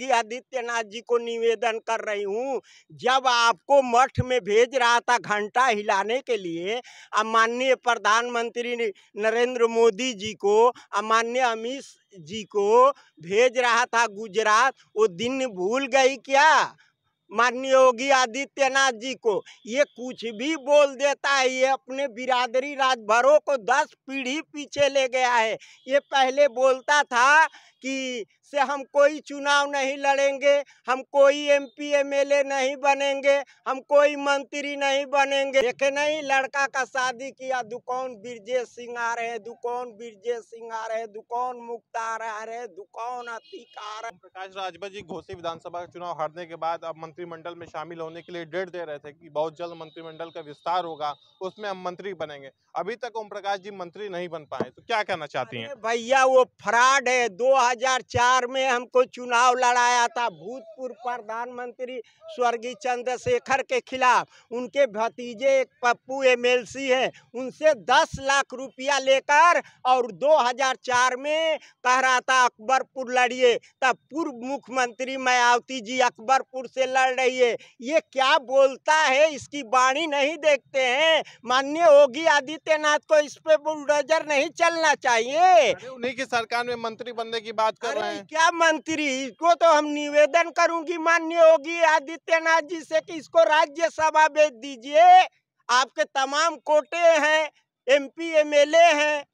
योगी आदित्यनाथ जी को निवेदन कर रही हूँ जब आपको मठ में भेज रहा था घंटा हिलाने के लिए अब माननीय प्रधानमंत्री नरेंद्र मोदी जी को अब माननीय अमित जी को भेज रहा था गुजरात वो दिन भूल गई क्या माननीय योगी आदित्यनाथ जी को ये कुछ भी बोल देता है ये अपने बिरादरी राजभरों को दस पीढ़ी पीछे ले गया है ये पहले बोलता था कि से हम कोई चुनाव नहीं लड़ेंगे हम कोई एमपी एमएलए नहीं बनेंगे हम कोई मंत्री नहीं बनेंगे देखे नहीं लड़का का शादी किया दुकान ब्रजेश सिंह आ रहे दुकान ब्रजेश सिंह आ रहे दुकान मुख्तार आ रहे दुकान अतिकार प्रकाश राजभर जी घोसी विधानसभा का चुनाव हारने के बाद अब मंत्रिमंडल में शामिल होने के लिए डेट दे रहे थे की बहुत जल्द मंत्रिमंडल का विस्तार होगा उसमें हम मंत्री बनेंगे अभी तक ओम प्रकाश जी मंत्री नहीं बन पाए तो क्या कहना चाहती है भैया वो फ्रॉड है दो हजार में हमको चुनाव लड़ाया था भूतपूर्व प्रधानमंत्री स्वर्गीय चंद्रशेखर के खिलाफ उनके भतीजे एक पप्पू एमएलसी है उनसे दस लाख रुपया लेकर और 2004 में कह रहा था अकबरपुर लड़िए तब पूर्व मुख्यमंत्री मायावती जी अकबरपुर से लड़ रही है ये क्या बोलता है इसकी वाणी नहीं देखते हैं मान्य योगी आदित्यनाथ को इस पे बुलडोजर नहीं चलना चाहिए उन्हीं की सरकार में मंत्री बनने की बात कर रहे हैं क्या मंत्री इसको तो हम निवेदन करूंगी मान्य होगी आदित्यनाथ जी से कि इसको राज्यसभा भेज दीजिए आपके तमाम कोटे हैं एमपी एमएलए हैं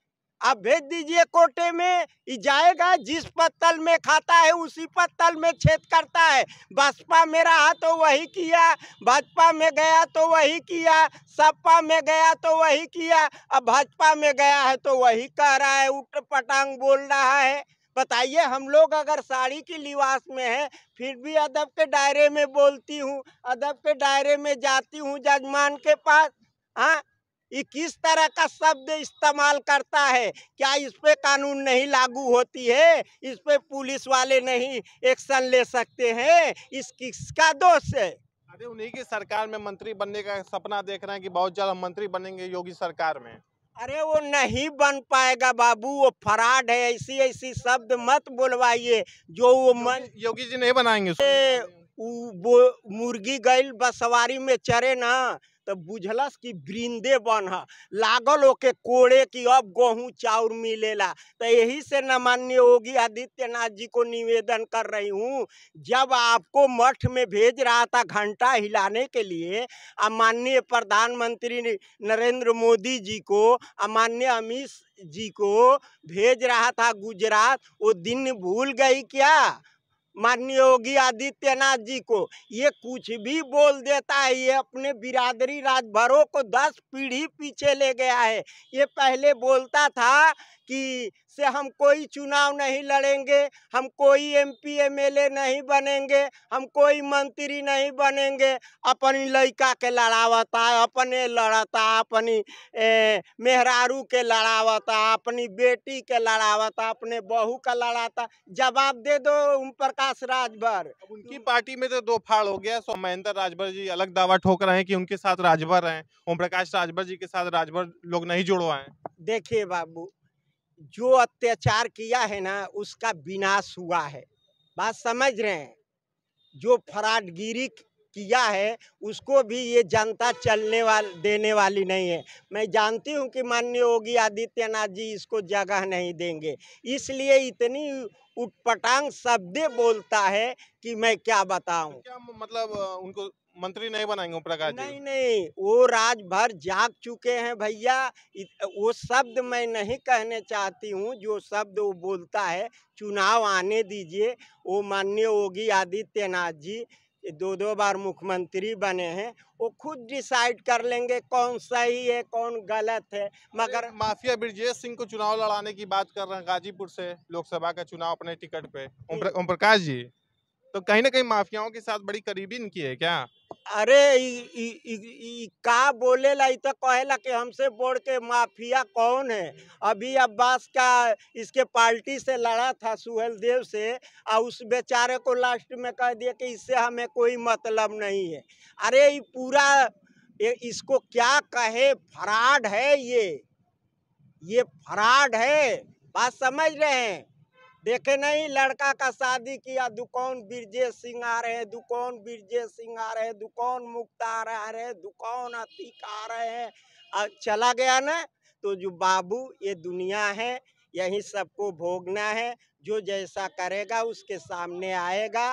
आप भेज दीजिए कोटे में जाएगा जिस पत्तल में खाता है उसी पत्तल में छेद करता है बसपा में रहा तो वही किया भाजपा में गया तो वही किया सपा में गया तो वही किया अब भाजपा में गया है तो वही कह रहा है उठ पटांग बोल रहा है बताइए हम लोग अगर साड़ी की लिबास में है फिर भी अदब के दायरे में बोलती हूँ अदब के दायरे में जाती हूँ जजमान के पास हाँ ये किस तरह का शब्द इस्तेमाल करता है क्या इस पे कानून नहीं लागू होती है इस पे पुलिस वाले नहीं एक्शन ले सकते हैं इस किसका दोष है अरे उन्हीं की सरकार में मंत्री बनने का सपना देख रहे हैं कि बहुत जल्द हम मंत्री बनेंगे योगी सरकार में अरे वो नहीं बन पाएगा बाबू वो फराड है ऐसी ऐसी शब्द मत बोलवाइए जो वो मन योगी जी नहीं बनाएंगे वो मुर्गी गैल बसवारी में चरे ना तो बुझलस कि वृंदे है लागल ओके कोड़े कि अब गेहूँ चाउर मिलेला तो यही से न माननीय योगी आदित्यनाथ जी को निवेदन कर रही हूँ जब आपको मठ में भेज रहा था घंटा हिलाने के लिए माननीय प्रधानमंत्री नरेंद्र मोदी जी को माननीय अमित जी को भेज रहा था गुजरात वो दिन भूल गई क्या माननीय योगी आदित्यनाथ जी को ये कुछ भी बोल देता है ये अपने बिरादरी राजभरों को दस पीढ़ी पीछे ले गया है ये पहले बोलता था कि से हम कोई चुनाव नहीं लड़ेंगे हम कोई एमपी एमएलए नहीं बनेंगे हम कोई मंत्री नहीं बनेंगे अपनी लड़का के लड़ावता अपने लड़ता अपनी मेहरारू के लड़ावता अपनी बेटी के लड़ावता अपने बहू का लड़ाता जवाब दे दो ओम प्रकाश राजभर उनकी पार्टी में तो दो फाड़ हो गया सो महेंद्र राजभर जी अलग दावा ठोक रहे हैं कि उनके साथ राजभर हैं ओम प्रकाश राजभर जी के साथ राजभर लोग नहीं जुड़वाए देखिए बाबू जो अत्याचार किया है ना उसका विनाश हुआ है बात समझ रहे हैं जो फराडगिरी किया है उसको भी ये जनता चलने वाल देने वाली नहीं है मैं जानती हूँ कि माननीय योगी आदित्यनाथ जी इसको जगह नहीं देंगे इसलिए इतनी उटपटांग शब्दे बोलता है कि मैं क्या बताऊँ मतलब उनको मंत्री नहीं बनाएंगे प्रकाश नहीं नहीं वो राज भर जाग चुके हैं भैया वो शब्द मैं नहीं कहने चाहती हूँ जो शब्द वो बोलता है चुनाव आने दीजिए वो माननीय योगी आदित्यनाथ जी दो दो बार मुख्यमंत्री बने हैं वो खुद डिसाइड कर लेंगे कौन सही है कौन गलत है मगर माफिया ब्रजेश सिंह को चुनाव लड़ाने की बात कर रहे हैं गाजीपुर से लोकसभा का चुनाव अपने टिकट पे ओम प्रकाश जी तो कहीं ना कहीं माफियाओं के साथ बड़ी करीबी इनकी है क्या अरे का बोले लाई तो कहेला कि हमसे बोड़ के माफिया कौन है अभी अब्बास का इसके पार्टी से लड़ा था सुहेल देव से और उस बेचारे को लास्ट में कह दिया कि इससे हमें कोई मतलब नहीं है अरे ये पूरा ये इसको क्या कहे फ्राड है ये ये फ्रॉड है बात समझ रहे हैं देखे नहीं लड़का का शादी किया दुकान बिरजे सिंह आ रहे दुकान बिरजे सिंह आ रहे दुकान मुक्तार आ रहे दुकान अतीक आ रहे हैं चला गया ना तो जो बाबू ये दुनिया है यही सबको भोगना है जो जैसा करेगा उसके सामने आएगा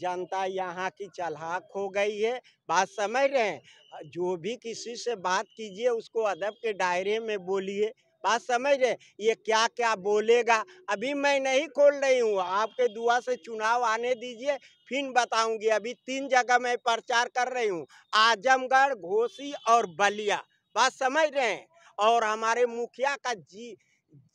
जनता यहाँ की चलहाक हो गई है बात समझ रहे हैं जो भी किसी से बात कीजिए उसको अदब के दायरे में बोलिए बात समझ रहे ये क्या क्या बोलेगा अभी मैं नहीं खोल रही हूँ आपके दुआ से चुनाव आने दीजिए फिर बताऊंगी अभी तीन जगह मैं प्रचार कर रही हूँ आजमगढ़ घोसी और बलिया बात समझ रहे हैं और हमारे मुखिया का जी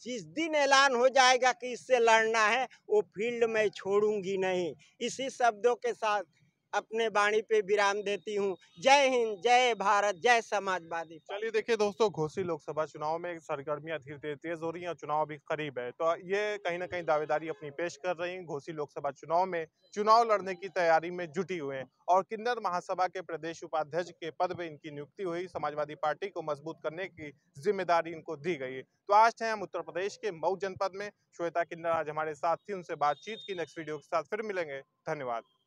जिस दिन ऐलान हो जाएगा कि इससे लड़ना है वो फील्ड में छोड़ूंगी नहीं इसी शब्दों के साथ अपने वाणी पे विराम देती हूँ जय हिंद जय भारत जय समाजवादी चलिए देखिए दोस्तों घोसी लोकसभा चुनाव में सरगर्मियाँ धीरे धीरे तेज हो रही हैं चुनाव भी करीब है तो ये कहीं ना कहीं दावेदारी अपनी पेश कर रही हैं घोसी लोकसभा चुनाव में चुनाव लड़ने की तैयारी में जुटी हुए हैं और किन्नर महासभा के प्रदेश उपाध्यक्ष के पद पर इनकी नियुक्ति हुई समाजवादी पार्टी को मजबूत करने की जिम्मेदारी इनको दी गई है तो आज हैं हम उत्तर प्रदेश के मऊ जनपद में श्वेता किन्नर आज हमारे साथ थी उनसे बातचीत की नेक्स्ट वीडियो के साथ फिर मिलेंगे धन्यवाद